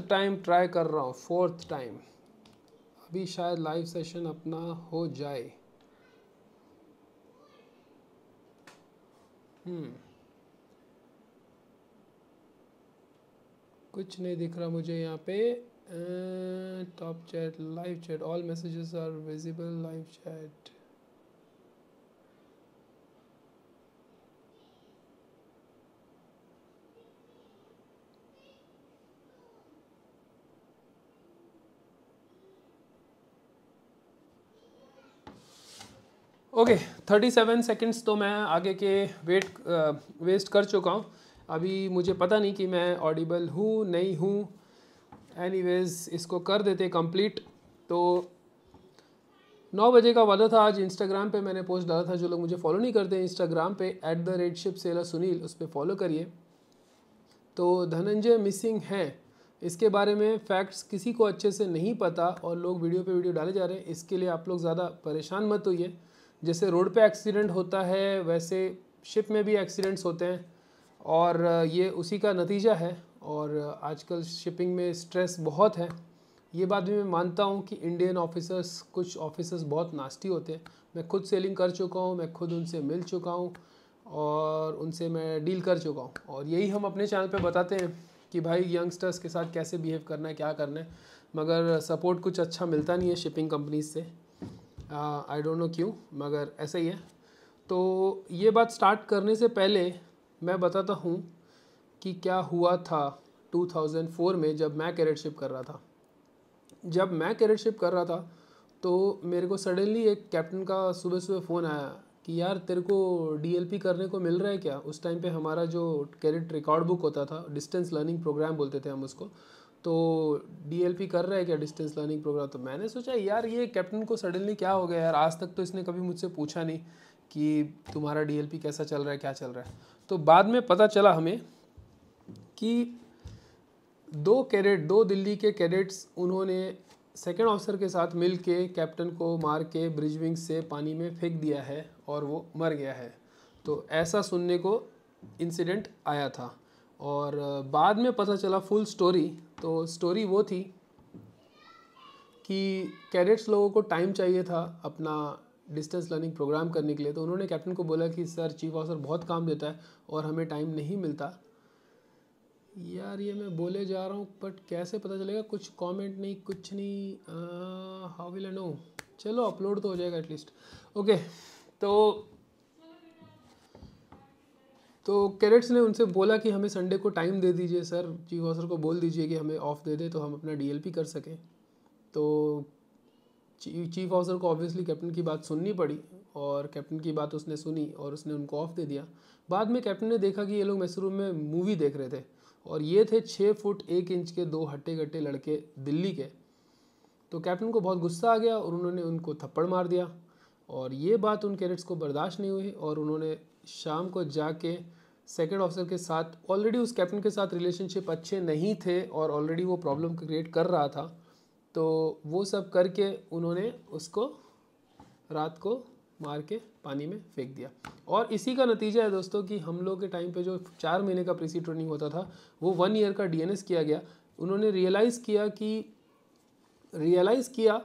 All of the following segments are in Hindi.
टाइम ट्राई कर रहा हूँ फोर्थ टाइम अभी शायद लाइव सेशन अपना हो जाए हम्म कुछ नहीं दिख रहा मुझे यहाँ पे top chat live chat all messages are visible live chat okay thirty seven seconds तो मैं आगे के वेट वेस्ट कर चुका हूँ अभी मुझे पता नहीं कि मैं ऑडिबल हूँ नहीं हूँ एनीवेज इसको कर देते कंप्लीट तो नौ बजे का वादा था आज इंस्टाग्राम पे मैंने पोस्ट डाला था जो लोग मुझे फॉलो नहीं करते इंस्टाग्राम पे एट द रेट शिप सेला सुनील उस पर फॉलो करिए तो धनंजय मिसिंग हैं इसके बारे में फैक्ट्स किसी को अच्छे से नहीं पता और लोग वीडियो पे वीडियो डाले जा रहे हैं इसके लिए आप लोग ज़्यादा परेशान मत होइए जैसे रोड पे एक्सीडेंट होता है वैसे शिप में भी एक्सीडेंट्स होते हैं और ये उसी का नतीजा है और आजकल शिपिंग में स्ट्रेस बहुत है ये बात भी मैं मानता हूँ कि इंडियन ऑफिसर्स कुछ ऑफिसर्स बहुत नास्ती होते हैं मैं खुद सेलिंग कर चुका हूँ मैं खुद उनसे मिल चुका हूँ और उनसे मैं डील कर चुका हूँ और यही हम अपने चैनल पर बताते हैं कि भाई यंगस्टर्स के साथ कैसे बिहेव करना है क्या करना है मगर सपोर्ट कुछ अच्छा मिलता नहीं है शिपिंग कंपनीज से आई डोंट नो क्यों मगर ऐसा ही है तो ये बात स्टार्ट करने से पहले मैं बताता हूँ कि क्या हुआ था 2004 में जब मैं कैरेटशिप कर रहा था जब मैं कैरेटशिप कर रहा था तो मेरे को सडनली एक कैप्टन का सुबह सुबह फ़ोन आया कि यार तेरे को डीएलपी करने को मिल रहा है क्या उस टाइम पे हमारा जो कैरेट रिकॉर्ड बुक होता था डिस्टेंस लर्निंग प्रोग्राम बोलते थे हम उसको तो डी कर रहा है क्या डिस्टेंस लर्निंग प्रोग्राम तो मैंने सोचा यार ये कैप्टन को सडनली क्या हो गया यार आज तक तो इसने कभी मुझसे पूछा नहीं कि तुम्हारा डी कैसा चल रहा है क्या चल रहा है तो बाद में पता चला हमें कि दो कैडेट दो दिल्ली के कैडेट्स उन्होंने सेकेंड ऑफिसर के साथ मिल के कैप्टन को मार के ब्रिज विंग से पानी में फेंक दिया है और वो मर गया है तो ऐसा सुनने को इंसिडेंट आया था और बाद में पता चला फुल स्टोरी तो स्टोरी वो थी कि कैडेट्स लोगों को टाइम चाहिए था अपना डिस्टेंस लर्निंग प्रोग्राम करने के लिए तो उन्होंने कैप्टन को बोला कि सर चीफ ऑफिसर बहुत काम देता है और हमें टाइम नहीं मिलता यार ये मैं बोले जा रहा हूँ बट कैसे पता चलेगा कुछ कमेंट नहीं कुछ नहीं हाउ विल आई नो चलो अपलोड तो हो जाएगा एटलीस्ट ओके तो तो कैडेट्स ने उनसे बोला कि हमें संडे को टाइम दे दीजिए सर चीफ ऑफिसर को बोल दीजिए कि हमें ऑफ़ दे दे तो हम अपना डीएलपी कर सकें तो चीफ ऑफिसर को ऑब्वियसली कैप्टन की बात सुननी पड़ी और कैप्टन की बात उसने सुनी और उसने उनको ऑफ़ दे दिया बाद में कैप्टन ने देखा कि ये लोग मैसूर में मूवी देख रहे थे और ये थे छः फुट एक इंच के दो हट्टे गट्टे लड़के दिल्ली के तो कैप्टन को बहुत गुस्सा आ गया और उन्होंने उनको थप्पड़ मार दिया और ये बात उन कैडेट्स को बर्दाश्त नहीं हुई और उन्होंने शाम को जाके सेकेंड ऑफिसर के साथ ऑलरेडी उस कैप्टन के साथ रिलेशनशिप अच्छे नहीं थे और ऑलरेडी वो प्रॉब्लम क्रिएट कर रहा था तो वो सब करके उन्होंने उसको रात को मार के पानी में फेंक दिया और इसी का नतीजा है दोस्तों कि हम लोग के टाइम पे जो चार महीने का प्रीसी ट्रेनिंग होता था वो वन ईयर का डीएनएस किया गया उन्होंने रियलाइज़ किया कि रियलाइज़ किया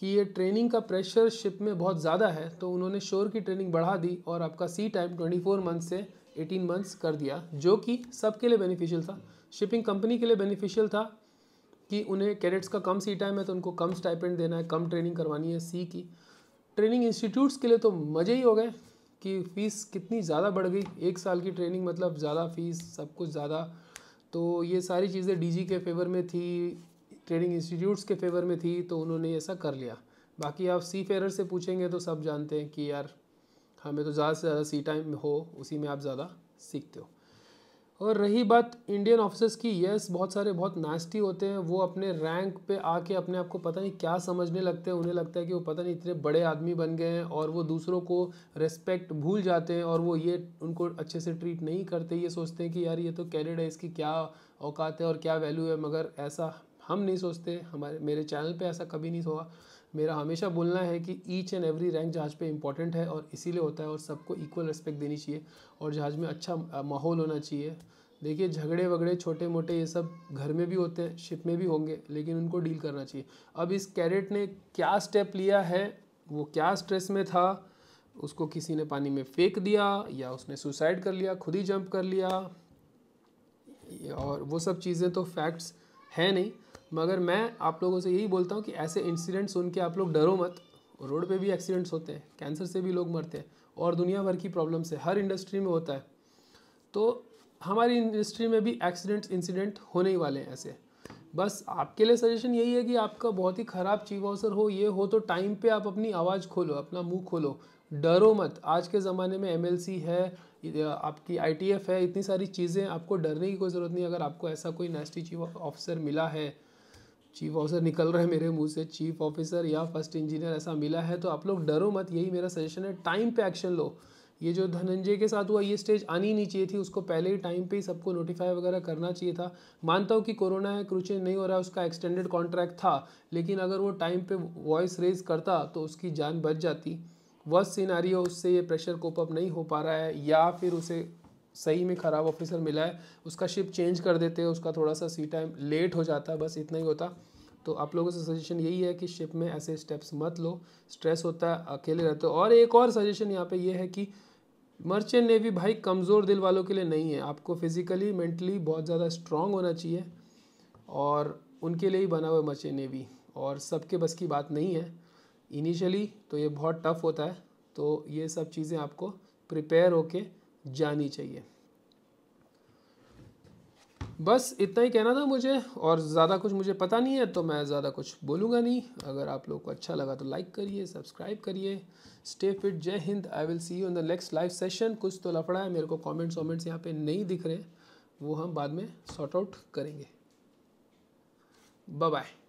कि ये ट्रेनिंग का प्रेशर शिप में बहुत ज़्यादा है तो उन्होंने शोर की ट्रेनिंग बढ़ा दी और आपका सी टाइम 24 मंथ से 18 मंथ्स कर दिया जो कि सबके लिए बेनिफिशियल था शिपिंग कंपनी के लिए बेनिफिशियल था कि उन्हें कैडेट्स का कम सी टाइम है तो उनको कम स्टाइपेंट देना है कम ट्रेनिंग करवानी है सी की ट्रेनिंग इंस्टीट्यूट्स के लिए तो मज़े ही हो गए कि फ़ीस कितनी ज़्यादा बढ़ गई एक साल की ट्रेनिंग मतलब ज़्यादा फ़ीस सब कुछ ज़्यादा तो ये सारी चीज़ें डीजी के फेवर में थी ट्रेडिंग इंस्टीट्यूट्स के फेवर में थी तो उन्होंने ऐसा कर लिया बाकी आप सी फेयर से पूछेंगे तो सब जानते हैं कि यार हमें तो ज़्यादा से ज़्यादा सी टाइम हो उसी में आप ज़्यादा सीखते हो और रही बात इंडियन ऑफिसर्स की यस बहुत सारे बहुत नास्टी होते हैं वो अपने रैंक पे आके अपने आप को पता नहीं क्या समझने लगते हैं उन्हें लगता है कि वो पता नहीं इतने बड़े आदमी बन गए हैं और वो दूसरों को रेस्पेक्ट भूल जाते हैं और वो ये उनको अच्छे से ट्रीट नहीं करते ये सोचते हैं कि यार ये तो कैडेट है इसकी क्या औकात है और क्या वैल्यू है मगर ऐसा हम नहीं सोचते हमारे मेरे चैनल पे ऐसा कभी नहीं हुआ मेरा हमेशा बोलना है कि ईच एंड एवरी रैंक जहाज पे इंपॉर्टेंट है और इसीलिए होता है और सबको इक्वल रिस्पेक्ट देनी चाहिए और जहाज में अच्छा माहौल होना चाहिए देखिए झगड़े वगड़े छोटे मोटे ये सब घर में भी होते हैं शिप में भी होंगे लेकिन उनको डील करना चाहिए अब इस कैरेट ने क्या स्टेप लिया है वो क्या स्ट्रेस में था उसको किसी ने पानी में फेंक दिया या उसने सुसाइड कर लिया खुद ही जंप कर लिया और वो सब चीज़ें तो फैक्ट्स हैं नहीं मगर मैं आप लोगों से यही बोलता हूँ कि ऐसे इंसिडेंट सुन के आप लोग डरो मत रोड पे भी एक्सीडेंट्स होते हैं कैंसर से भी लोग मरते हैं और दुनिया भर की प्रॉब्लम से हर इंडस्ट्री में होता है तो हमारी इंडस्ट्री में भी एक्सीडेंट्स इंसिडेंट होने ही वाले हैं ऐसे बस आपके लिए सजेशन यही है कि आपका बहुत ही ख़राब चीफ ऑफिसर हो ये हो तो टाइम पे आप अपनी आवाज़ खोलो अपना मुंह खोलो डरो मत आज के ज़माने में एम है आपकी आई है इतनी सारी चीज़ें आपको डरने की कोई ज़रूरत नहीं अगर आपको ऐसा कोई नेस्टी चीफ ऑफिसर मिला है चीफ ऑफिसर निकल रहे मेरे मुंह से चीफ ऑफिसर या फर्स्ट इंजीनियर ऐसा मिला है तो आप लोग डरो मत यही मेरा सजेशन है टाइम पे एक्शन लो ये जो धनंजय के साथ हुआ ये स्टेज आनी नहीं चाहिए थी उसको पहले ही टाइम पे ही सबको नोटिफाई वगैरह करना चाहिए था मानता हूँ कि कोरोना है क्रूचे नहीं हो रहा उसका एक्सटेंडेड कॉन्ट्रैक्ट था लेकिन अगर वो टाइम पे वॉइस रेज करता तो उसकी जान बच जाती वर्स्ट सीनारी उससे ये प्रेशर कोप अप नहीं हो पा रहा है या फिर उसे सही में ख़राब ऑफिसर मिला है उसका शिप चेंज कर देते हैं उसका थोड़ा सा सी टाइम लेट हो जाता है बस इतना ही होता तो आप लोगों से सजेशन यही है कि शिप में ऐसे स्टेप्स मत लो स्ट्रेस होता है अकेले रहते हो और एक और सजेशन यहाँ पे ये है कि मर्चेंट नेवी भाई कमज़ोर दिल वालों के लिए नहीं है आपको फिज़िकली मेंटली बहुत ज़्यादा स्ट्रांग होना चाहिए और उनके लिए ही बना हुआ मर्चेंट नेवी और सबके बस की बात नहीं है इनिशियली तो ये बहुत टफ़ होता है तो ये सब चीज़ें आपको प्रिपेयर होके जानी चाहिए बस इतना ही कहना था मुझे और ज़्यादा कुछ मुझे पता नहीं है तो मैं ज़्यादा कुछ बोलूँगा नहीं अगर आप लोग को अच्छा लगा तो लाइक करिए सब्सक्राइब करिए स्टे फिट जय हिंद I will see you in the next live session कुछ तो लफड़ा है मेरे को कमेंट्स वॉमेंट्स यहाँ पे नहीं दिख रहे वो हम बाद में सॉर्ट आउट करेंगे बाय